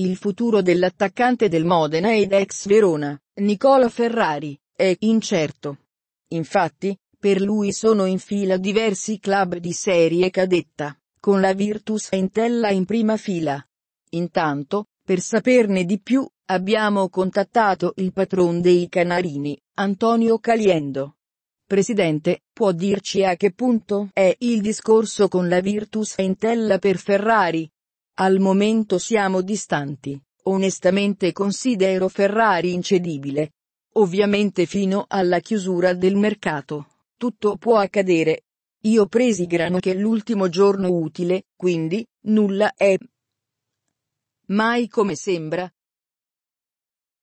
Il futuro dell'attaccante del Modena ed ex Verona, Nicola Ferrari, è incerto. Infatti, per lui sono in fila diversi club di serie cadetta, con la Virtus Entella in prima fila. Intanto, per saperne di più, abbiamo contattato il patron dei Canarini, Antonio Caliendo. Presidente, può dirci a che punto è il discorso con la Virtus Entella per Ferrari? Al momento siamo distanti, onestamente considero Ferrari incedibile. Ovviamente fino alla chiusura del mercato. Tutto può accadere. Io presi grano che l'ultimo giorno utile, quindi, nulla è mai come sembra,